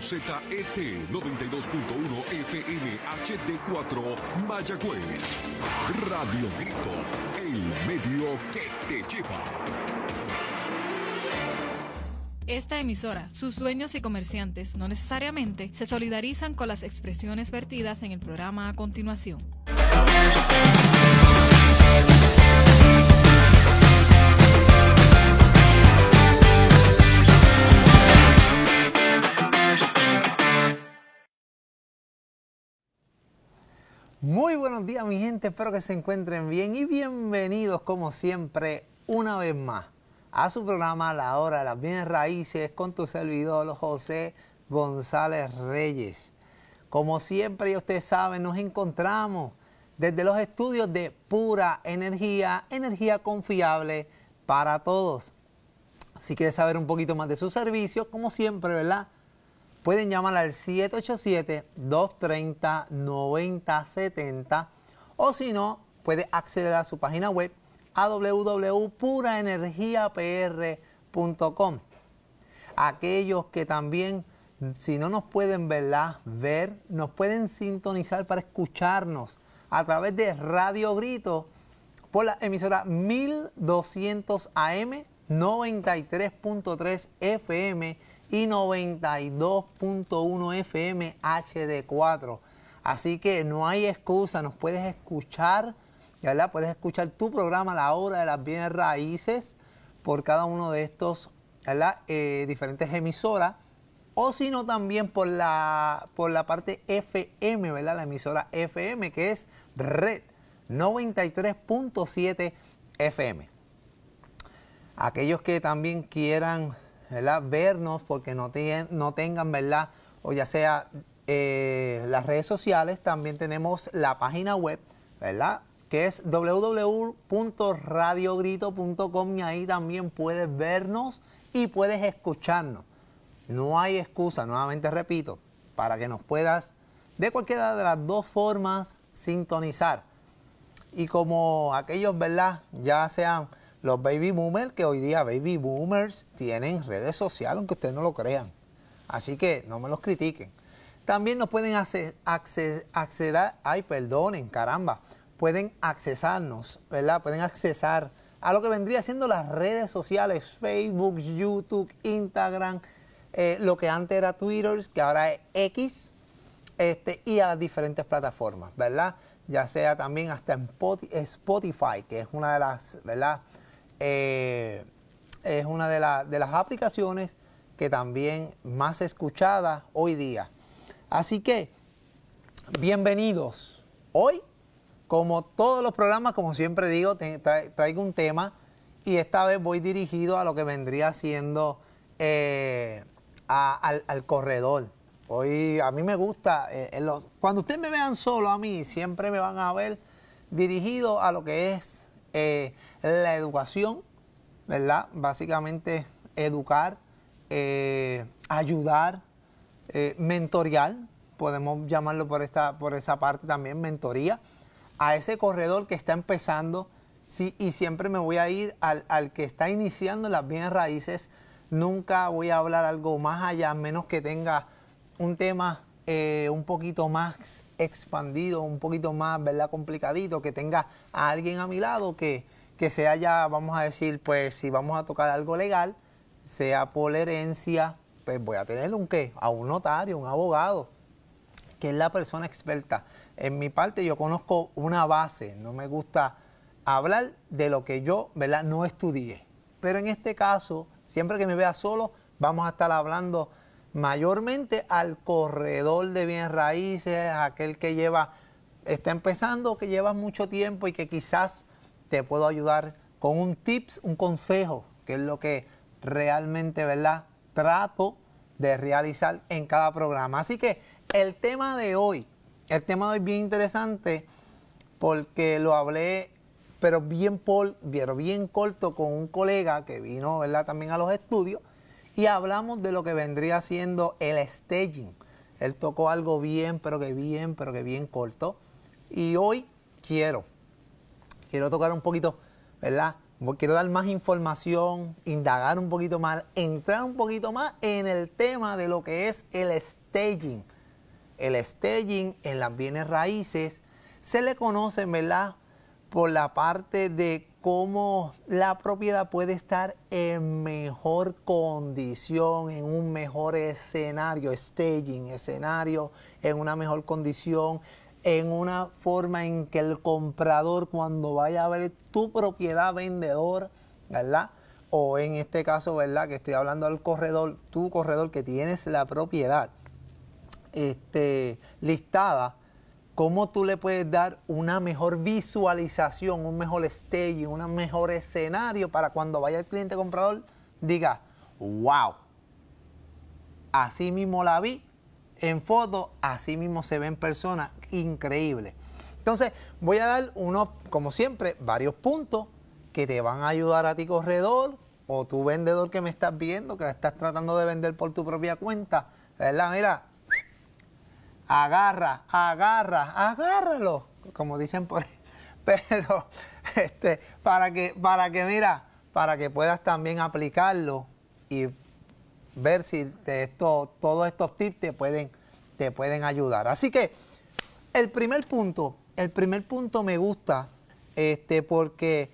ZET 92.1 FM HD4 Mayagüez. Radio Grito, el medio que te lleva. Esta emisora, sus dueños y comerciantes no necesariamente se solidarizan con las expresiones vertidas en el programa a continuación. Muy buenos días mi gente, espero que se encuentren bien y bienvenidos como siempre una vez más a su programa La Hora de las Bienes Raíces con tu servidor José González Reyes. Como siempre, y ustedes saben, nos encontramos desde los estudios de Pura Energía, energía confiable para todos. Si quieres saber un poquito más de sus servicios, como siempre, ¿verdad? pueden llamar al 787-230-9070 o si no, puede acceder a su página web a www.puraenergiapr.com. Aquellos que también, si no nos pueden ver, nos pueden sintonizar para escucharnos a través de Radio Grito por la emisora 1200 AM 93.3 FM y 92.1 FM HD4. Así que no hay excusa, nos puedes escuchar, ¿verdad? Puedes escuchar tu programa La Hora de las Bienes Raíces por cada uno de estos, eh, diferentes emisoras o sino también por la, por la parte FM, ¿verdad? La emisora FM, que es Red 93.7 FM. Aquellos que también quieran vernos porque no, no tengan, ¿verdad? O ya sea eh, las redes sociales, también tenemos la página web, ¿verdad? Que es www.radiogrito.com y ahí también puedes vernos y puedes escucharnos. No hay excusa, nuevamente repito, para que nos puedas de cualquiera de las dos formas sintonizar. Y como aquellos, ¿verdad? Ya sean los baby boomers, que hoy día baby boomers tienen redes sociales, aunque ustedes no lo crean. Así que no me los critiquen. También nos pueden acceder, ay, perdonen, caramba, pueden accesarnos, ¿verdad? Pueden accesar a lo que vendría siendo las redes sociales, Facebook, YouTube, Instagram, eh, lo que antes era Twitter, que ahora es X, este, y a diferentes plataformas, ¿verdad? Ya sea también hasta en Spotify, que es una de las, ¿verdad? Eh, es una de, las aplicaciones que también más escuchada hoy día. Así que, bienvenidos. Hoy, como todos los programas, como siempre digo, traigo un tema y esta vez voy dirigido a lo que vendría siendo eh, al, corredor. Hoy a mí me gusta, eh, cuando ustedes me vean solo a mí, siempre me van a ver dirigido a lo que es eh, la educación, ¿verdad? Básicamente educar, eh, ayudar, eh, mentorial, podemos llamarlo por, esta, por esa parte también, mentoría, a ese corredor que está empezando, sí, y siempre me voy a ir al, que está iniciando las bienes raíces, nunca voy a hablar algo más allá, menos que tenga un tema eh, un poquito más expandido, un poquito más, ¿verdad? Complicadito, que tenga a alguien a mi lado que, que sea ya, vamos a decir, pues si vamos a tocar algo legal, sea por herencia, pues voy a tener un qué, a un notario, un abogado, que es la persona experta. En mi parte yo conozco una base, no me gusta hablar de lo que yo, ¿verdad? No estudié. Pero en este caso, siempre que me vea solo, vamos a estar hablando mayormente al corredor de bien raíces, aquel que lleva, está empezando, que lleva mucho tiempo y que quizás te puedo ayudar con un tips, un consejo, que es lo que realmente, ¿verdad? Trato de realizar en cada programa. Así que el tema de hoy, el tema de hoy es bien interesante porque lo hablé, pero bien, pol, bien corto con un colega que vino, ¿verdad? También a los estudios y hablamos de lo que vendría siendo el staging. Él tocó algo bien, pero que bien, pero que bien corto. Y hoy quiero, quiero tocar un poquito, ¿verdad? Quiero dar más información, indagar un poquito más, entrar un poquito más en el tema de lo que es el staging. El staging en las bienes raíces se le conoce, ¿verdad? Por la parte de cómo la propiedad puede estar en mejor condición, en un mejor escenario, staging, escenario, en una mejor condición, en una forma en que el comprador cuando vaya a ver tu propiedad vendedor, ¿verdad? O en este caso, ¿verdad? Que estoy hablando al corredor, tu corredor que tienes la propiedad este, listada, cómo tú le puedes dar una mejor visualización, un mejor stage, un mejor escenario para cuando vaya el cliente comprador diga, wow, así mismo la vi en foto, así mismo se ve en persona, increíble. Entonces voy a dar uno, como siempre, varios puntos que te van a ayudar a ti corredor o tu vendedor que me estás viendo, que estás tratando de vender por tu propia cuenta, ¿verdad? Mira, agarra, agarra, agárralo, como dicen por ahí. Pero este, para, que, para que, mira, para que puedas también aplicarlo y ver si esto, todos estos tips te pueden, te pueden ayudar. Así que el primer punto, el primer punto me gusta este, porque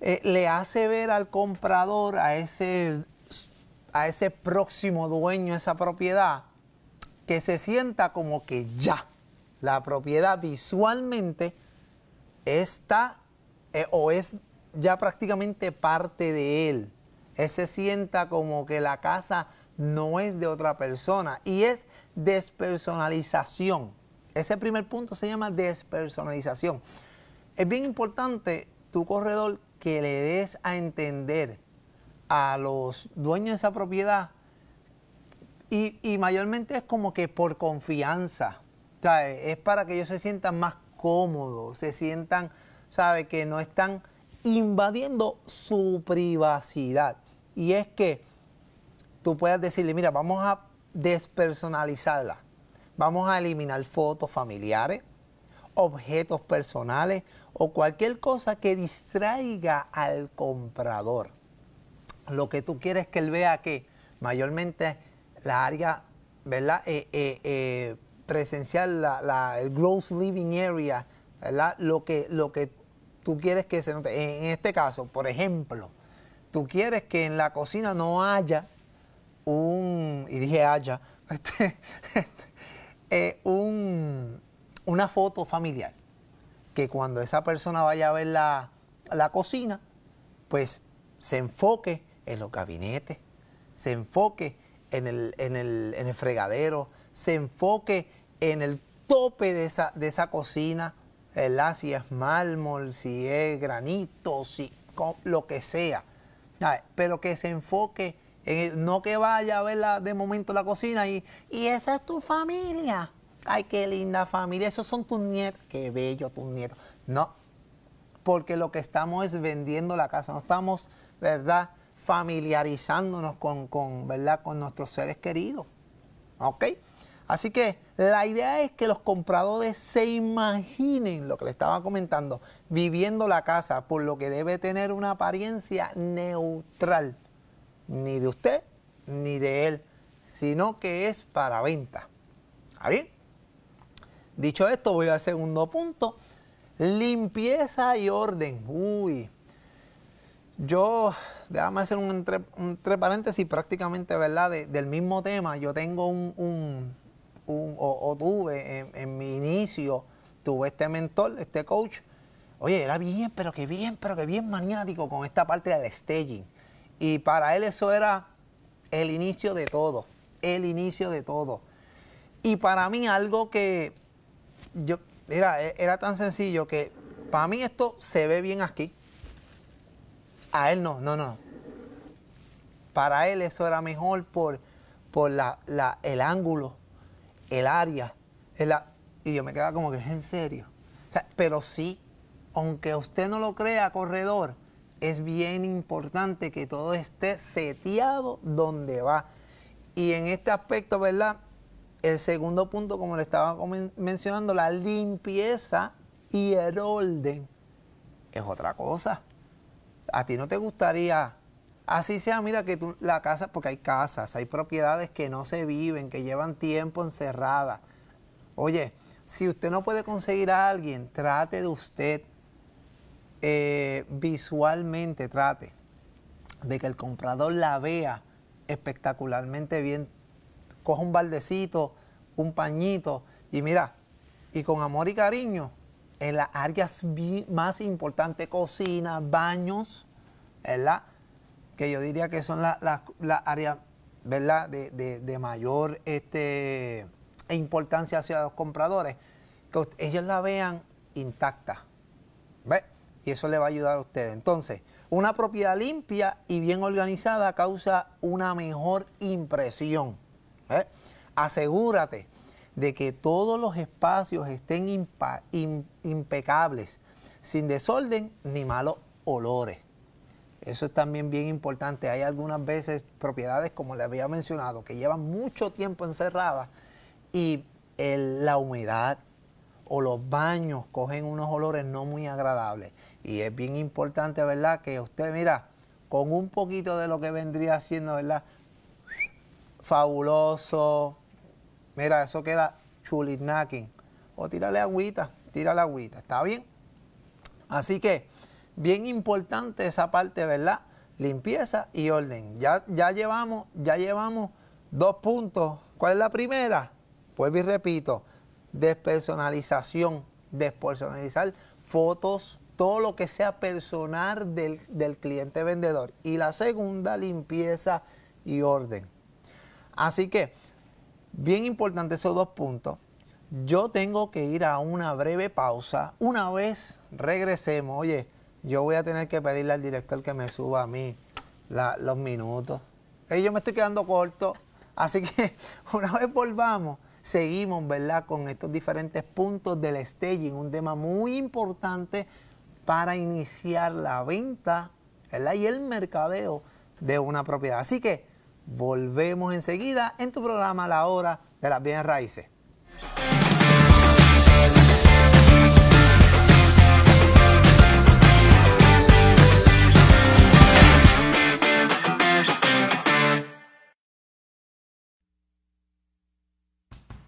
eh, le hace ver al comprador, a ese, a ese próximo dueño esa propiedad, que se sienta como que ya la propiedad visualmente está eh, o es ya prácticamente parte de él. Él se sienta como que la casa no es de otra persona y es despersonalización. Ese primer punto se llama despersonalización. Es bien importante tu corredor que le des a entender a los dueños de esa propiedad y, mayormente es como que por confianza, Es para que ellos se sientan más cómodos, se sientan, ¿sabe? Que no están invadiendo su privacidad. Y es que tú puedas decirle, mira, vamos a despersonalizarla. Vamos a eliminar fotos familiares, objetos personales o cualquier cosa que distraiga al comprador. Lo que tú quieres que él vea que mayormente es, la área, ¿verdad? Eh, eh, eh, presencial, la, el gross living area, ¿verdad? Lo que, lo que tú quieres que se note. En este caso, por ejemplo, tú quieres que en la cocina no haya un, y dije haya, este, este, un, una foto familiar. Que cuando esa persona vaya a ver la, la, cocina, pues se enfoque en los gabinetes, se enfoque en el, fregadero, se enfoque en el tope de esa, de esa cocina, si es mármol, si es granito, si lo que sea, pero que se enfoque en no que vaya a ver de momento la cocina y, y esa es tu familia. Ay, qué linda familia, esos son tus nietos, qué bello tus nietos. No, porque lo que estamos es vendiendo la casa, no estamos, ¿verdad? familiarizándonos con, ¿verdad? con nuestros seres queridos. ¿Ok? Así que la idea es que los compradores se imaginen lo que le estaba comentando, viviendo la casa, por lo que debe tener una apariencia neutral, ni de usted ni de él, sino que es para venta. Dicho esto, voy al segundo punto. Limpieza y orden. Uy, yo, déjame hacer un entre, paréntesis prácticamente, ¿verdad? del mismo tema, yo tengo un, o, tuve en, mi inicio, tuve este mentor, este coach. Oye, era bien, pero que bien, pero que bien maniático con esta parte del staging. Y para él eso era el inicio de todo, el inicio de todo. Y para mí algo que yo, mira, era tan sencillo que para mí esto se ve bien aquí, a él no, no, no. Para él eso era mejor por, por el ángulo, el área. y yo me quedaba como que es en serio. pero sí, aunque usted no lo crea, corredor, es bien importante que todo esté seteado donde va. Y en este aspecto, ¿verdad? El segundo punto, como le estaba mencionando, la limpieza y el orden es otra cosa. ¿A ti no te gustaría, así sea, mira, que tú, la casa, porque hay casas, hay propiedades que no se viven, que llevan tiempo encerradas? Oye, si usted no puede conseguir a alguien, trate de usted eh, visualmente, trate de que el comprador la vea espectacularmente bien. Coja un baldecito, un pañito y mira, y con amor y cariño, en las áreas más importantes, cocina, baños, ¿verdad? Que yo diría que son las áreas, ¿verdad? De, mayor este, importancia hacia los compradores, que ellos la vean intacta, Y eso le va a ayudar a ustedes. Entonces, una propiedad limpia y bien organizada causa una mejor impresión. Asegúrate de que todos los espacios estén impecables, sin desorden ni malos olores. Eso es también bien importante. Hay algunas veces propiedades, como le había mencionado, que llevan mucho tiempo encerradas y la humedad o los baños cogen unos olores no muy agradables. Y es bien importante, ¿verdad? Que usted, mira, con un poquito de lo que vendría siendo, ¿verdad? Fabuloso, Mira, eso queda chulisnacking. O tírale agüita, tírale agüita, ¿está bien? Así que, bien importante esa parte, ¿verdad? Limpieza y orden. Ya, ya llevamos, ya llevamos dos puntos. ¿Cuál es la primera? Pues, y repito, despersonalización, despersonalizar fotos, todo lo que sea personal del cliente vendedor. Y la segunda, limpieza y orden. Así que Bien importante esos dos puntos. Yo tengo que ir a una breve pausa. Una vez regresemos, oye, yo voy a tener que pedirle al director que me suba a mí los minutos. yo me estoy quedando corto. Así que una vez volvamos, seguimos, ¿verdad? Con estos diferentes puntos del staging, un tema muy importante para iniciar la venta ¿verdad? y el mercadeo de una propiedad. Así que Volvemos enseguida en tu programa La Hora de las Bienes Raíces.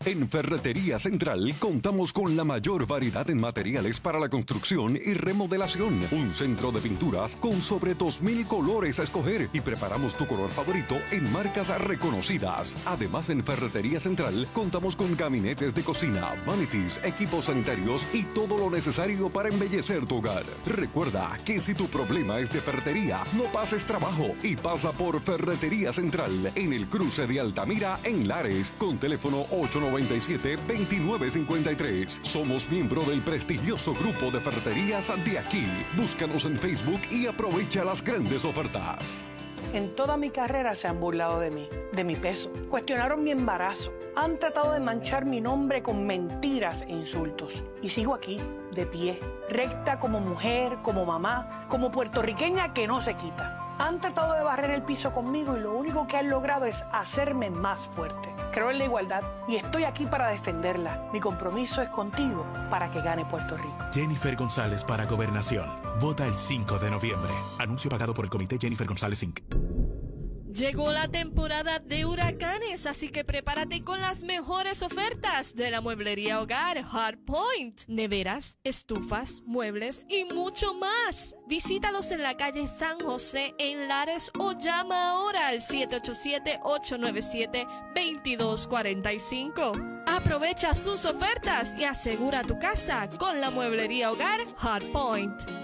En Ferretería Central contamos con la mayor variedad en materiales para la construcción y remodelación. Un centro de pinturas con sobre 2.000 colores a escoger y preparamos tu color favorito en marcas reconocidas. Además, en Ferretería Central contamos con gabinetes de cocina, vanities, equipos sanitarios y todo lo necesario para embellecer tu hogar. Recuerda que si tu problema es de ferretería, no pases trabajo y pasa por Ferretería Central en el cruce de Altamira en Lares con teléfono 890. 29 2953 Somos miembro del prestigioso grupo de ferreterías Santiago. Búscanos en Facebook y aprovecha las grandes ofertas. En toda mi carrera se han burlado de mí, de mi peso. Cuestionaron mi embarazo. Han tratado de manchar mi nombre con mentiras e insultos. Y sigo aquí, de pie, recta como mujer, como mamá, como puertorriqueña que no se quita han tratado de barrer el piso conmigo y lo único que han logrado es hacerme más fuerte. Creo en la igualdad y estoy aquí para defenderla. Mi compromiso es contigo para que gane Puerto Rico. Jennifer González para Gobernación. Vota el 5 de noviembre. Anuncio pagado por el Comité Jennifer González Inc. Llegó la temporada de huracanes, así que prepárate con las mejores ofertas de la mueblería hogar Hardpoint. Neveras, estufas, muebles y mucho más. Visítalos en la calle San José en Lares o llama ahora al 787-897-2245. Aprovecha sus ofertas y asegura tu casa con la mueblería hogar Hardpoint.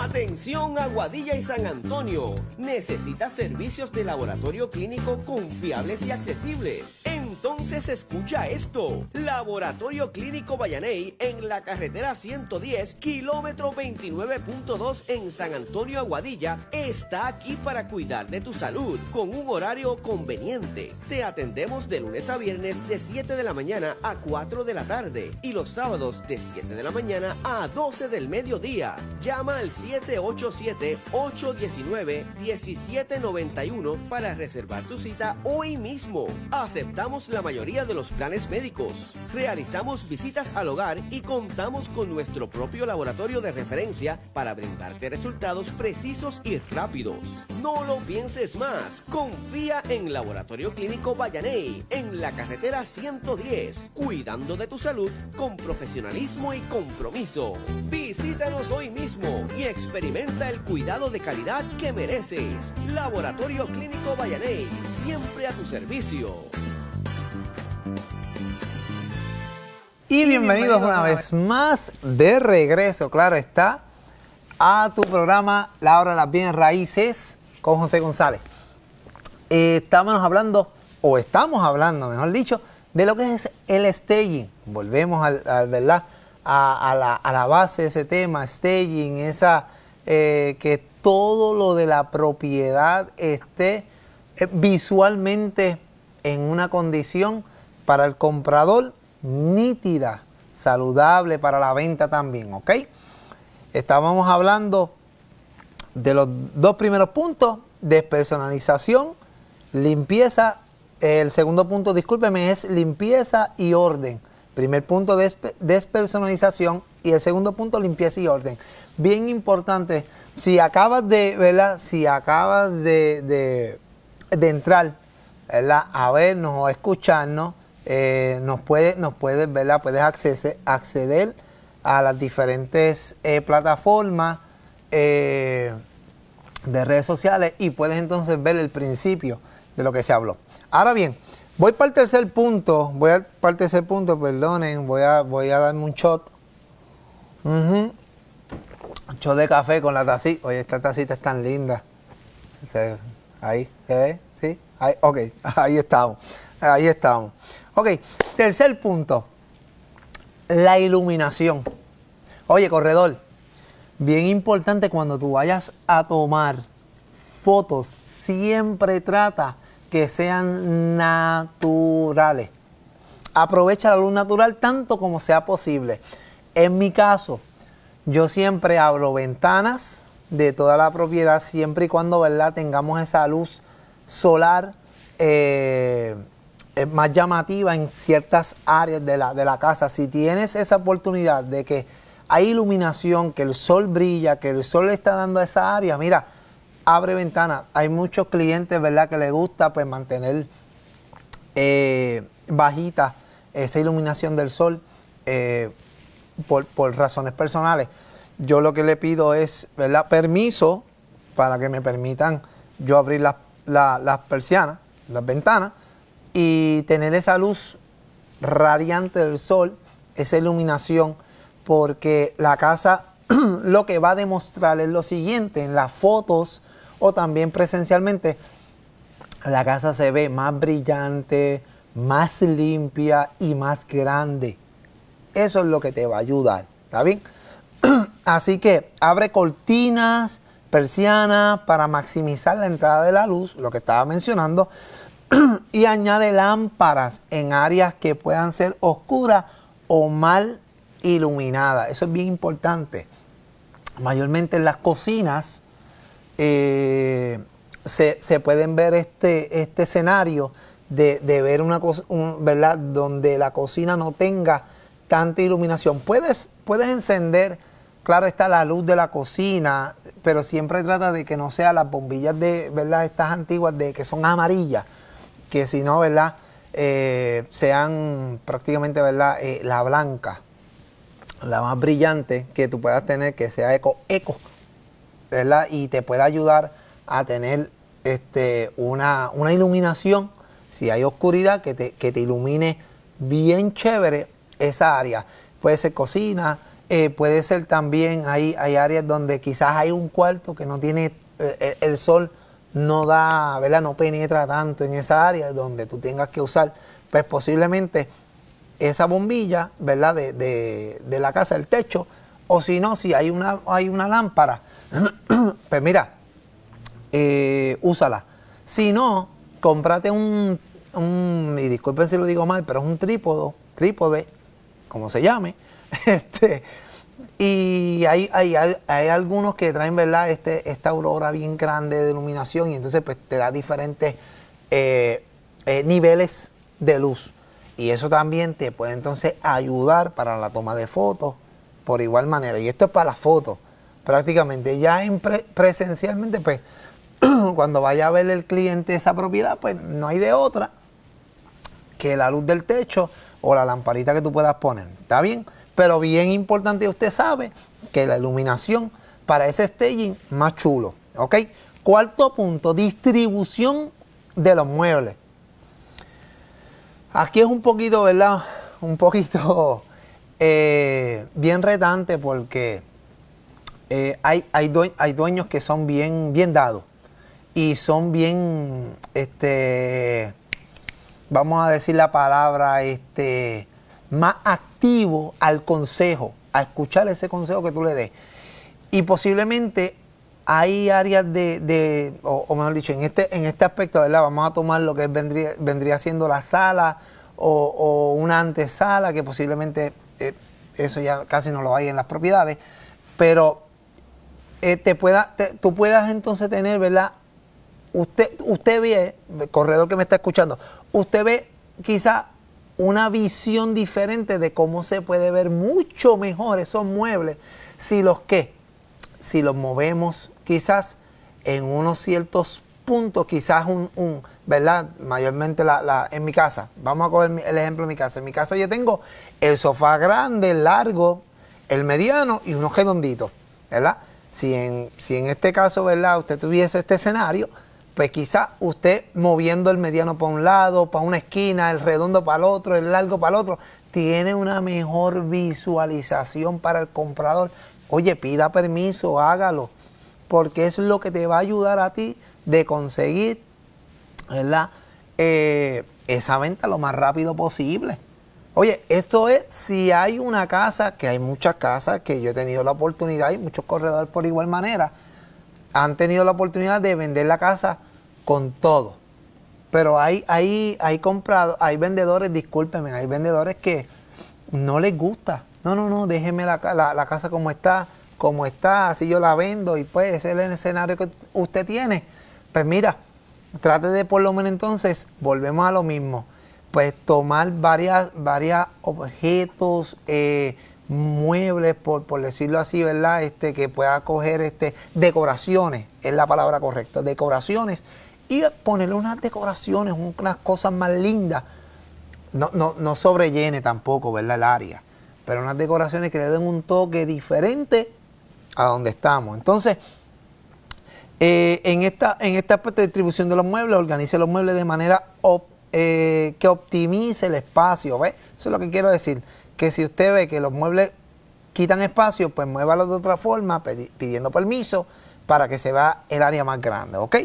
Atención Aguadilla y San Antonio. Necesitas servicios de laboratorio clínico confiables y accesibles. Entonces escucha esto. Laboratorio Clínico Bayaney en la carretera 110, kilómetro 29.2 en San Antonio Aguadilla, está aquí para cuidar de tu salud con un horario conveniente. Te atendemos de lunes a viernes de 7 de la mañana a 4 de la tarde y los sábados de 7 de la mañana a 12 del mediodía. Llama al 787-819-1791 para reservar tu cita hoy mismo. Aceptamos la mayoría de los planes médicos. Realizamos visitas al hogar y contamos con nuestro propio laboratorio de referencia para brindarte resultados precisos y rápidos. No lo pienses más. Confía en Laboratorio Clínico Vallaney, en la carretera 110, cuidando de tu salud con profesionalismo y compromiso. Visítanos hoy mismo y experimenta el cuidado de calidad que mereces. Laboratorio Clínico Vallané, siempre a tu servicio. Y bienvenidos una vez más de regreso, claro está, a tu programa La Hora de las Bien Raíces con José González. estábamos hablando, o estamos hablando, mejor dicho, de lo que es el staging. Volvemos al, al ¿verdad? a, la, base de ese tema, staging, esa, eh, que todo lo de la propiedad esté eh, visualmente en una condición para el comprador nítida, saludable para la venta también, ¿ok? Estábamos hablando de los dos primeros puntos, despersonalización, limpieza, el segundo punto, discúlpeme, es limpieza y orden. Primer punto, despersonalización. Y el segundo punto, limpieza y orden. Bien importante, si acabas de, ¿verdad? Si acabas de, entrar, A vernos o escucharnos, eh, nos puedes, nos Puedes acceder, acceder a las diferentes eh, plataformas eh, de redes sociales y puedes entonces ver el principio de lo que se habló. Ahora bien, Voy para el tercer punto, voy a, para el punto, perdonen, voy a, voy a darme un shot. Un shot de café con la tacita. Oye, esta tacita es tan linda. ahí, ¿se ve? ¿Sí? Ahí, ok, ahí estamos. Ahí estamos. Ok, tercer punto. La iluminación. Oye, corredor, bien importante cuando tú vayas a tomar fotos, siempre trata que sean naturales. Aprovecha la luz natural tanto como sea posible. En mi caso, yo siempre abro ventanas de toda la propiedad, siempre y cuando ¿verdad? tengamos esa luz solar eh, eh, más llamativa en ciertas áreas de la, de la casa. Si tienes esa oportunidad de que hay iluminación, que el sol brilla, que el sol le está dando a esa área, mira, abre ventanas. Hay muchos clientes, ¿verdad?, que les gusta pues mantener eh, bajita esa iluminación del sol eh, por, razones personales. Yo lo que le pido es, ¿verdad?, permiso para que me permitan yo abrir las persianas, las ventanas, y tener esa luz radiante del sol, esa iluminación, porque la casa lo que va a demostrar es lo siguiente, en las fotos o también presencialmente, la casa se ve más brillante, más limpia y más grande. Eso es lo que te va a ayudar, ¿está bien? Así que abre cortinas, persianas para maximizar la entrada de la luz, lo que estaba mencionando, y añade lámparas en áreas que puedan ser oscuras o mal iluminadas. Eso es bien importante. Mayormente en las cocinas, eh, se, pueden ver este, este escenario de, ver una cosa, ¿verdad? Donde la cocina no tenga tanta iluminación. Puedes, puedes encender, claro está la luz de la cocina, pero siempre trata de que no sea las bombillas de, ¿verdad? Estas antiguas de que son amarillas, que si no, ¿verdad? Eh, sean prácticamente, ¿verdad? Eh, la blanca, la más brillante que tú puedas tener, que sea eco, eco y te pueda ayudar a tener este, una, iluminación, si hay oscuridad, que te, ilumine bien chévere esa área. Puede ser cocina, eh, puede ser también, hay, hay áreas donde quizás hay un cuarto que no tiene, eh, eh, el, sol no da, ¿verdad? No penetra tanto en esa área donde tú tengas que usar, pues posiblemente esa bombilla, ¿verdad? De, de la casa, el techo, o si no, si hay una, hay una lámpara, pues mira, eh, úsala. Si no, cómprate un, y disculpen si lo digo mal, pero es un trípodo, trípode, como se llame, este, y hay, algunos que traen, ¿verdad? Este, esta aurora bien grande de iluminación y entonces pues, te da diferentes eh, eh, niveles de luz. Y eso también te puede entonces ayudar para la toma de fotos por igual manera. Y esto es para la foto, prácticamente. Ya presencialmente, pues, cuando vaya a ver el cliente esa propiedad, pues no hay de otra que la luz del techo o la lamparita que tú puedas poner. ¿Está bien? Pero bien importante, usted sabe que la iluminación para ese staging más chulo. ¿Ok? Cuarto punto, distribución de los muebles. Aquí es un poquito, ¿verdad? Un poquito eh, bien retante porque eh, hay, hay, hay, dueños que son bien, bien dados y son bien, este, vamos a decir la palabra, este, más activos al consejo, a escuchar ese consejo que tú le des. Y posiblemente hay áreas de, o, mejor dicho, en este, en este aspecto, ¿verdad? Vamos a tomar lo que vendría, vendría siendo la sala o una antesala que posiblemente eh, eso ya casi no lo hay en las propiedades, pero eh, te pueda, tú puedas entonces tener, ¿verdad? Usted, usted ve, corredor que me está escuchando, usted ve quizá una visión diferente de cómo se puede ver mucho mejor esos muebles si los que, si los movemos quizás en unos ciertos puntos, quizás un ¿verdad? Mayormente la, en mi casa. Vamos a coger el ejemplo de mi casa. En mi casa yo tengo el sofá grande, el largo, el mediano y unos redonditos, ¿verdad? Si en, si en este caso, ¿verdad? Usted tuviese este escenario, pues quizá usted moviendo el mediano para un lado, para una esquina, el redondo para el otro, el largo para el otro, tiene una mejor visualización para el comprador. Oye, pida permiso, hágalo, porque es lo que te va a ayudar a ti de conseguir ¿verdad? Eh, esa venta lo más rápido posible. Oye, esto es si hay una casa, que hay muchas casas que yo he tenido la oportunidad y muchos corredores por igual manera han tenido la oportunidad de vender la casa con todo. Pero hay, hay, hay comprado, hay vendedores, discúlpenme, hay vendedores que no les gusta. No, no, no, déjeme la, la casa como está, como está, así yo la vendo y pues ese es el escenario que usted tiene. Pues mira, trate de por lo menos entonces, volvemos a lo mismo, pues tomar varias, varias objetos, eh, muebles, por, por, decirlo así, ¿verdad? Este, que pueda coger este, decoraciones, es la palabra correcta, decoraciones, y ponerle unas decoraciones, unas cosas más lindas. No, no, no sobrellene tampoco, ¿verdad? El área, pero unas decoraciones que le den un toque diferente a donde estamos. Entonces, eh, en, esta, en esta parte de distribución de los muebles, organice los muebles de manera eh, que optimice el espacio. Eso es lo que quiero decir. Que si usted ve que los muebles quitan espacio, pues muévalos de otra forma, pidiendo permiso para que se vea el área más grande. ¿Ok?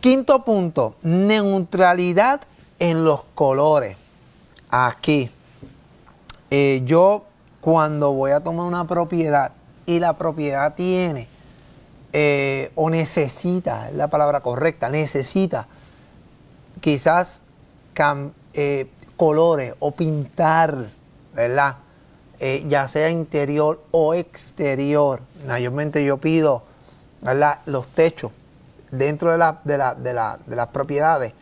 Quinto punto, neutralidad en los colores. Aquí, eh, yo cuando voy a tomar una propiedad y la propiedad tiene eh, o necesita, es la palabra correcta, necesita quizás eh, colores o pintar, ¿verdad? Eh, ya sea interior o exterior. Mayormente yo pido ¿verdad? los techos dentro de, de, las propiedades.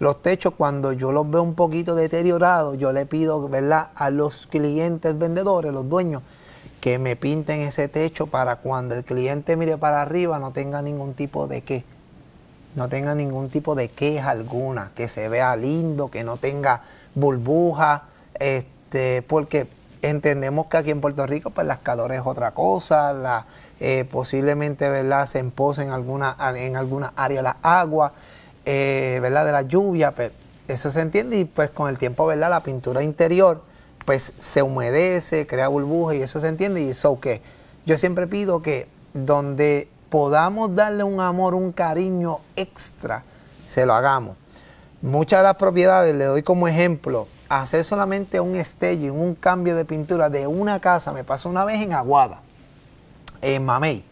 Los techos cuando yo los veo un poquito deteriorados, yo le pido ¿verdad? a los clientes vendedores, los dueños, que me pinten ese techo para cuando el cliente mire para arriba no tenga ningún tipo de que no tenga ningún tipo de queja alguna, que se vea lindo, que no tenga burbuja, este, porque entendemos que aquí en Puerto Rico pues las calores es otra cosa, la, eh, posiblemente ¿verdad? se empose en alguna, en alguna área la agua, eh, ¿verdad? de la lluvia, pero pues, eso se entiende y pues con el tiempo ¿verdad? la pintura interior pues se humedece, crea burbujas y eso se entiende y eso que yo siempre pido que donde podamos darle un amor, un cariño extra, se lo hagamos. Muchas de las propiedades, le doy como ejemplo, hacer solamente un y un cambio de pintura de una casa, me pasó una vez en Aguada, en Mamey.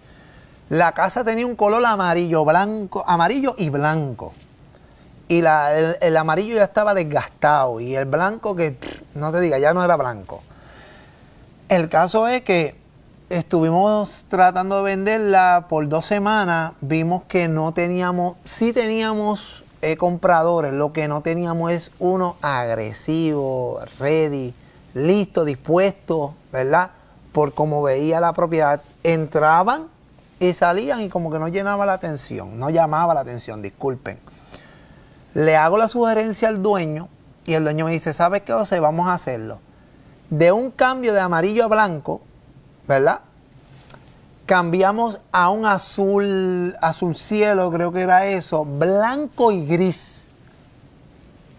La casa tenía un color amarillo, blanco, amarillo y blanco. Y el, amarillo ya estaba desgastado y el blanco que no te diga, ya no era blanco. El caso es que estuvimos tratando de venderla por dos semanas, vimos que no teníamos, sí teníamos eh, compradores, lo que no teníamos es uno agresivo, ready, listo, dispuesto, ¿verdad? Por como veía la propiedad, entraban y salían y como que no llenaba la atención, no llamaba la atención, disculpen. Le hago la sugerencia al dueño y el dueño me dice, ¿sabes qué, José? Vamos a hacerlo. De un cambio de amarillo a blanco, ¿verdad? Cambiamos a un azul, azul cielo, creo que era eso, blanco y gris.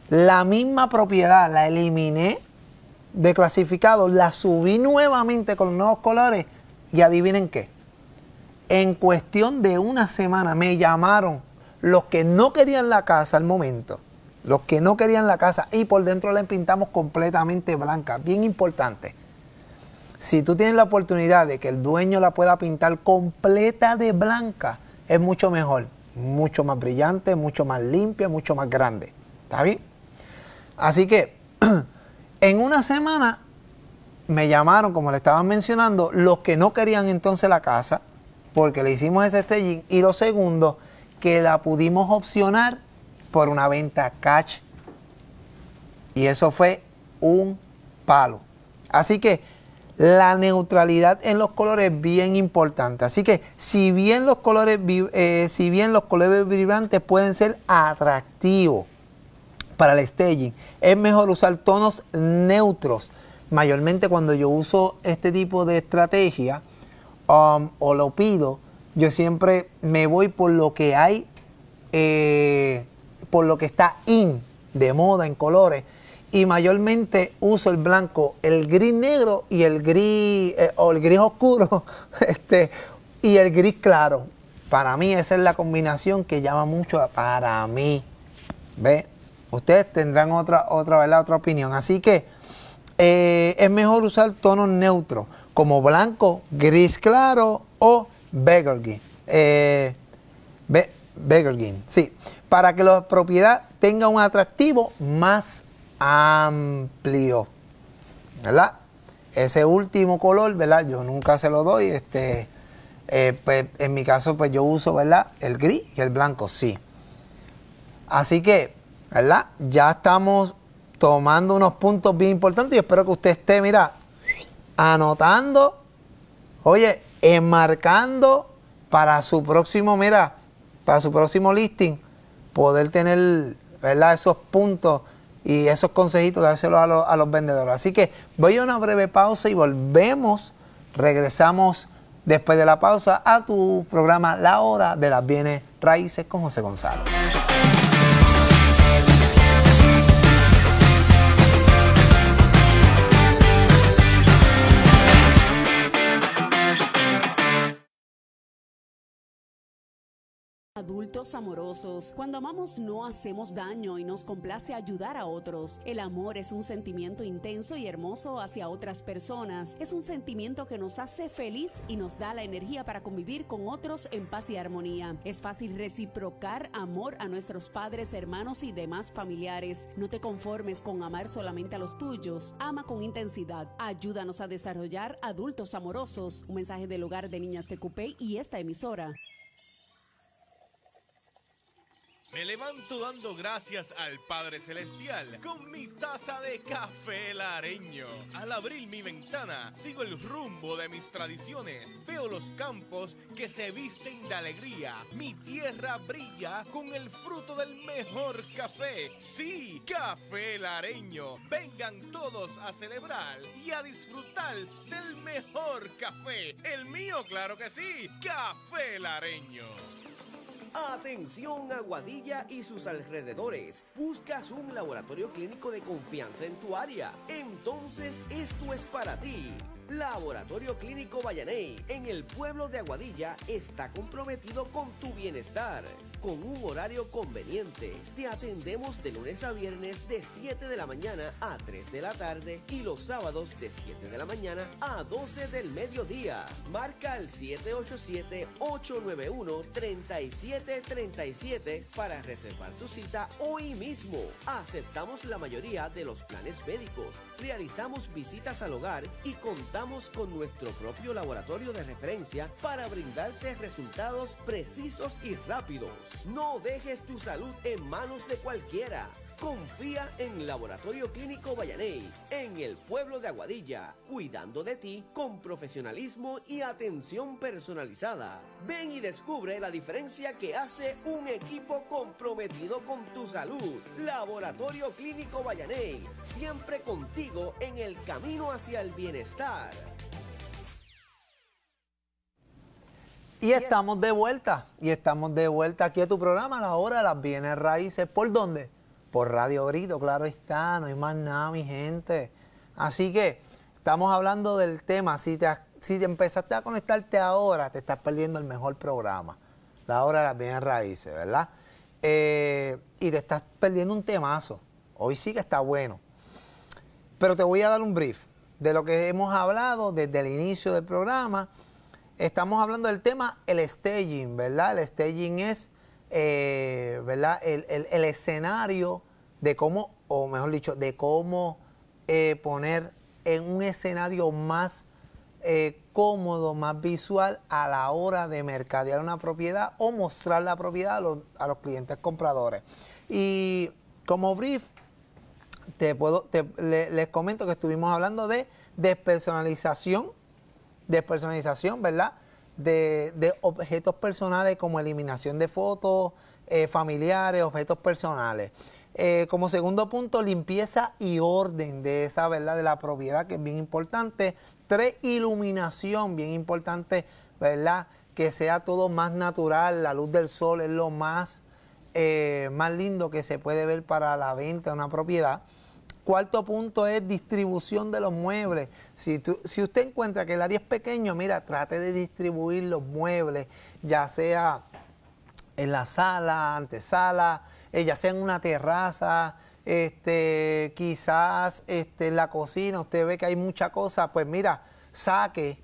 La misma propiedad, la eliminé de clasificado, la subí nuevamente con nuevos colores y adivinen qué. En cuestión de una semana me llamaron los que no querían la casa al momento los que no querían la casa y por dentro la pintamos completamente blanca. Bien importante. Si tú tienes la oportunidad de que el dueño la pueda pintar completa de blanca, es mucho mejor. Mucho más brillante, mucho más limpia, mucho más grande. ¿Está bien? Así que en una semana me llamaron, como le estaban mencionando, los que no querían entonces la casa, porque le hicimos ese staging, y lo segundo, que la pudimos opcionar por una venta cash. Y eso fue un palo. Así que la neutralidad en los colores es bien importante. Así que si bien los colores, eh, si bien los colores vibrantes pueden ser atractivos para el staging, es mejor usar tonos neutros. Mayormente cuando yo uso este tipo de estrategia um, o lo pido, yo siempre me voy por lo que hay eh, por lo que está in de moda en colores y mayormente uso el blanco, el gris negro y el gris eh, o el gris oscuro este, y el gris claro. Para mí esa es la combinación que llama mucho para mí. ¿Ve? Ustedes tendrán otra, otra, ¿verdad? otra opinión. Así que eh, es mejor usar tonos neutros como blanco, gris claro o beige eh, ¿Ve? game, sí. Para que la propiedad tenga un atractivo más amplio. ¿Verdad? Ese último color, ¿verdad? Yo nunca se lo doy. Este, eh, pues, en mi caso, pues yo uso, ¿verdad? El gris y el blanco, sí. Así que, ¿verdad? Ya estamos tomando unos puntos bien importantes. y espero que usted esté, mira, anotando, oye, enmarcando para su próximo, mira, para su próximo listing poder tener ¿verdad? esos puntos y esos consejitos dárselos a, a los vendedores. Así que voy a una breve pausa y volvemos, regresamos después de la pausa a tu programa La Hora de las Bienes Raíces con José Gonzalo. adultos amorosos. Cuando amamos no hacemos daño y nos complace ayudar a otros. El amor es un sentimiento intenso y hermoso hacia otras personas. Es un sentimiento que nos hace feliz y nos da la energía para convivir con otros en paz y armonía. Es fácil reciprocar amor a nuestros padres, hermanos y demás familiares. No te conformes con amar solamente a los tuyos. Ama con intensidad. Ayúdanos a desarrollar adultos amorosos. Un mensaje del hogar de niñas de y esta emisora. Me levanto dando gracias al Padre Celestial con mi taza de café lareño. Al abrir mi ventana, sigo el rumbo de mis tradiciones. Veo los campos que se visten de alegría. Mi tierra brilla con el fruto del mejor café. Sí, café lareño. Vengan todos a celebrar y a disfrutar del mejor café. El mío, claro que sí. Café lareño. Atención Aguadilla y sus alrededores. Buscas un laboratorio clínico de confianza en tu área. Entonces esto es para ti. Laboratorio Clínico Vallaney en el pueblo de Aguadilla está comprometido con tu bienestar con un horario conveniente. Te atendemos de lunes a viernes de 7 de la mañana a 3 de la tarde y los sábados de 7 de la mañana a 12 del mediodía. Marca el 787-891-3737 para reservar tu cita hoy mismo. Aceptamos la mayoría de los planes médicos, realizamos visitas al hogar y contamos con nuestro propio laboratorio de referencia para brindarte resultados precisos y rápidos. No dejes tu salud en manos de cualquiera. Confía en Laboratorio Clínico Vallaney, en el pueblo de Aguadilla, cuidando de ti con profesionalismo y atención personalizada. Ven y descubre la diferencia que hace un equipo comprometido con tu salud. Laboratorio Clínico Vallaney, siempre contigo en el camino hacia el bienestar. Y estamos de vuelta, y estamos de vuelta aquí a tu programa, la hora de las bienes raíces. ¿Por dónde? Por Radio Grito, claro está, no hay más nada, mi gente. Así que estamos hablando del tema. Si te, si empezaste a conectarte ahora, te estás perdiendo el mejor programa, la hora de las bienes raíces, ¿verdad? Eh, y te estás perdiendo un temazo. Hoy sí que está bueno. Pero te voy a dar un brief de lo que hemos hablado desde el inicio del programa Estamos hablando del tema el staging, ¿verdad? El staging es, eh, ¿verdad? El, escenario de cómo, o mejor dicho, de cómo eh, poner en un escenario más eh, cómodo, más visual a la hora de mercadear una propiedad o mostrar la propiedad a los, clientes compradores. Y como brief, te puedo, les comento que estuvimos hablando de despersonalización despersonalización, ¿verdad? De, de objetos personales como eliminación de fotos, eh, familiares, objetos personales. Eh, como segundo punto, limpieza y orden de esa, ¿verdad? De la propiedad, que es bien importante. Tres, iluminación, bien importante, ¿verdad? Que sea todo más natural, la luz del sol es lo más, eh, más lindo que se puede ver para la venta de una propiedad. Cuarto punto es distribución de los muebles. Si, usted encuentra que el área es pequeño, mira, trate de distribuir los muebles, ya sea en la sala, antesala, ella eh, ya sea en una terraza, este, quizás este, en la cocina, usted ve que hay mucha cosa, pues mira, saque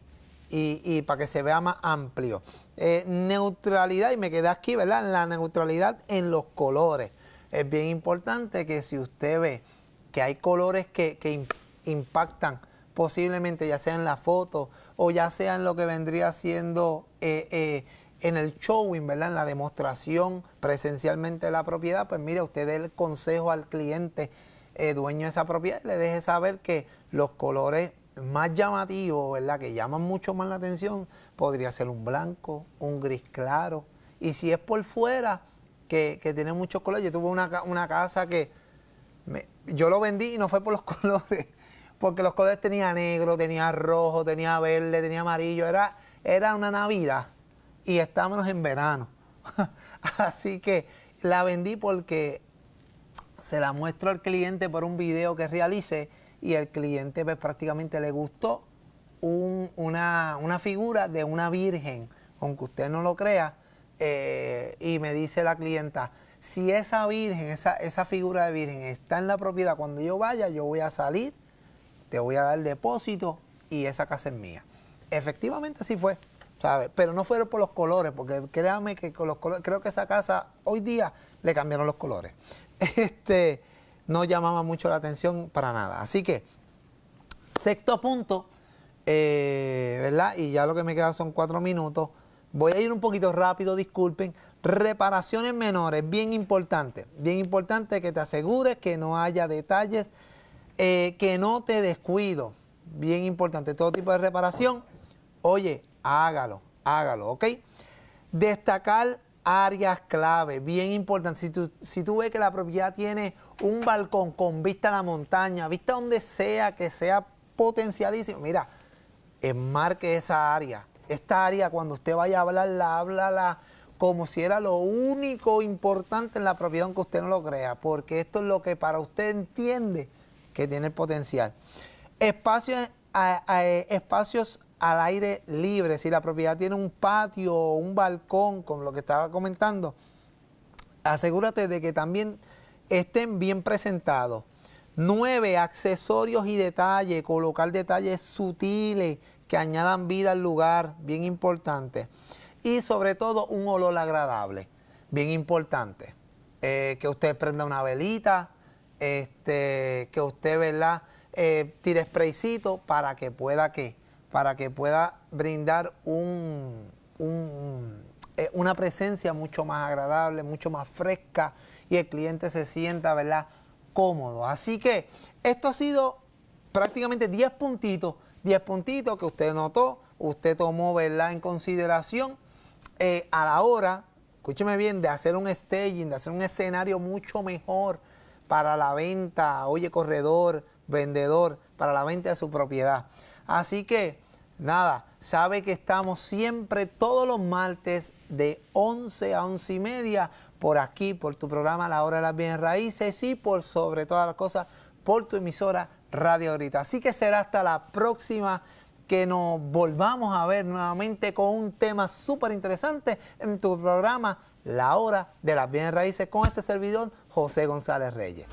y, para que se vea más amplio. Eh, neutralidad, y me queda aquí, ¿verdad? La neutralidad en los colores. Es bien importante que si usted ve que hay colores que, impactan posiblemente ya sea en la foto o ya sea en lo que vendría siendo eh, eh, en el showing, ¿verdad? En la demostración presencialmente de la propiedad, pues mire, usted dé el consejo al cliente eh, dueño de esa propiedad y le deje saber que los colores más llamativos, ¿verdad? Que llaman mucho más la atención, podría ser un blanco, un gris claro. Y si es por fuera, que, tiene muchos colores, yo tuve una casa que yo lo vendí y no fue por los colores, porque los colores tenía negro, tenía rojo, tenía verde, tenía amarillo, era, era una Navidad y estábamos en verano. Así que la vendí porque se la muestro al cliente por un video que realice y el cliente pues, prácticamente le gustó una, figura de una virgen, aunque usted no lo crea, eh, y me dice la clienta, si esa virgen, esa, esa figura de virgen está en la propiedad, cuando yo vaya, yo voy a salir, te voy a dar depósito y esa casa es mía. Efectivamente así fue, ¿sabes? Pero no fueron por los colores, porque créame que con los colores, creo que esa casa hoy día le cambiaron los colores. Este no llamaba mucho la atención para nada. Así que, sexto punto, eh, ¿verdad? Y ya lo que me queda son cuatro minutos. Voy a ir un poquito rápido, disculpen. Reparaciones menores, bien importante. Bien importante que te asegures que no haya detalles, eh, que no te descuido. Bien importante, todo tipo de reparación. Oye, hágalo, hágalo, ¿ok? Destacar áreas clave, bien importante. Si tú, si tú ves que la propiedad tiene un balcón con vista a la montaña, vista donde sea, que sea potencialísimo, mira, enmarque esa área esta área cuando usted vaya a hablarla, háblala como si era lo único importante en la propiedad, aunque usted no lo crea, porque esto es lo que para usted entiende que tiene el potencial. Espacios, espacios al aire libre, si la propiedad tiene un patio o un balcón, como lo que estaba comentando, asegúrate de que también estén bien presentados. Nueve, accesorios y detalles, colocar detalles sutiles, que añadan vida al lugar, bien importante. Y sobre todo un olor agradable, bien importante. Eh, que usted prenda una velita, este, que usted, ¿verdad? Eh, tire spraycito para que pueda que, para que pueda brindar un, eh, una presencia mucho más agradable, mucho más fresca y el cliente se sienta, ¿verdad? Cómodo. Así que esto ha sido prácticamente 10 puntitos 10 puntitos que usted notó, usted tomó ¿verdad? en consideración eh, a la hora, escúcheme bien, de hacer un staging, de hacer un escenario mucho mejor para la venta, oye, corredor, vendedor, para la venta de su propiedad. Así que, nada, sabe que estamos siempre todos los martes de 11 a 11 y media por aquí, por tu programa La Hora de las bien Raíces y por sobre todas las cosas, por tu emisora Radio ahorita, Así que será hasta la próxima que nos volvamos a ver nuevamente con un tema súper interesante en tu programa La Hora de las Bienes Raíces con este servidor José González Reyes.